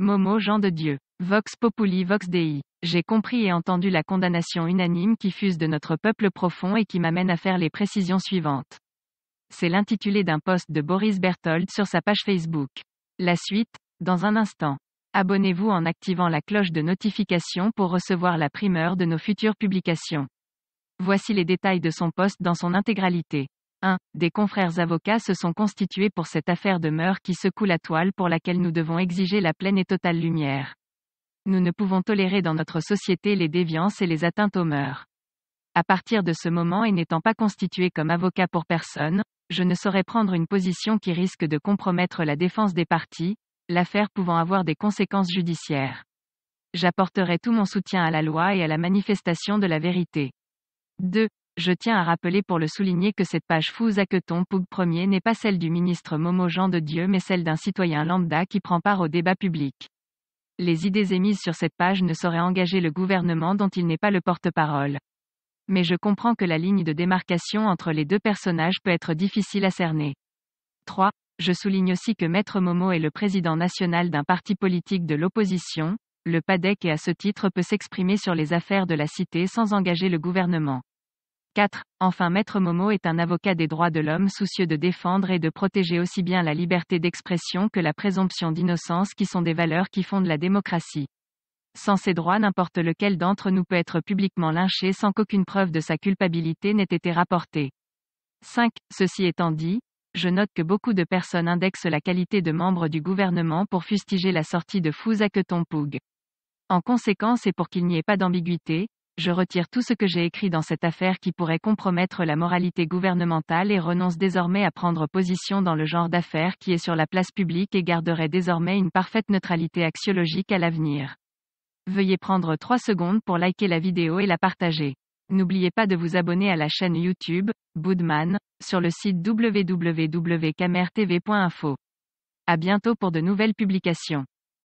Momo Jean de Dieu. Vox Populi Vox Dei. J'ai compris et entendu la condamnation unanime qui fuse de notre peuple profond et qui m'amène à faire les précisions suivantes. C'est l'intitulé d'un post de Boris Berthold sur sa page Facebook. La suite, dans un instant. Abonnez-vous en activant la cloche de notification pour recevoir la primeur de nos futures publications. Voici les détails de son post dans son intégralité. 1. Des confrères avocats se sont constitués pour cette affaire de mœurs qui secoue la toile pour laquelle nous devons exiger la pleine et totale lumière. Nous ne pouvons tolérer dans notre société les déviances et les atteintes aux mœurs. À partir de ce moment et n'étant pas constitué comme avocat pour personne, je ne saurais prendre une position qui risque de compromettre la défense des parties, l'affaire pouvant avoir des conséquences judiciaires. J'apporterai tout mon soutien à la loi et à la manifestation de la vérité. 2 je tiens à rappeler pour le souligner que cette page Zaketon Poug Premier n'est pas celle du ministre Momo Jean de Dieu mais celle d'un citoyen lambda qui prend part au débat public. Les idées émises sur cette page ne sauraient engager le gouvernement dont il n'est pas le porte-parole. Mais je comprends que la ligne de démarcation entre les deux personnages peut être difficile à cerner. 3. Je souligne aussi que Maître Momo est le président national d'un parti politique de l'opposition, le PADEC et à ce titre peut s'exprimer sur les affaires de la cité sans engager le gouvernement. 4. Enfin Maître Momo est un avocat des droits de l'homme soucieux de défendre et de protéger aussi bien la liberté d'expression que la présomption d'innocence qui sont des valeurs qui fondent la démocratie. Sans ces droits n'importe lequel d'entre nous peut être publiquement lynché sans qu'aucune preuve de sa culpabilité n'ait été rapportée. 5. Ceci étant dit, je note que beaucoup de personnes indexent la qualité de membre du gouvernement pour fustiger la sortie de Fouzaketon Poug. En conséquence et pour qu'il n'y ait pas d'ambiguïté, je retire tout ce que j'ai écrit dans cette affaire qui pourrait compromettre la moralité gouvernementale et renonce désormais à prendre position dans le genre d'affaires qui est sur la place publique et garderait désormais une parfaite neutralité axiologique à l'avenir. Veuillez prendre 3 secondes pour liker la vidéo et la partager. N'oubliez pas de vous abonner à la chaîne YouTube, Boodman, sur le site www.camertv.info. À bientôt pour de nouvelles publications.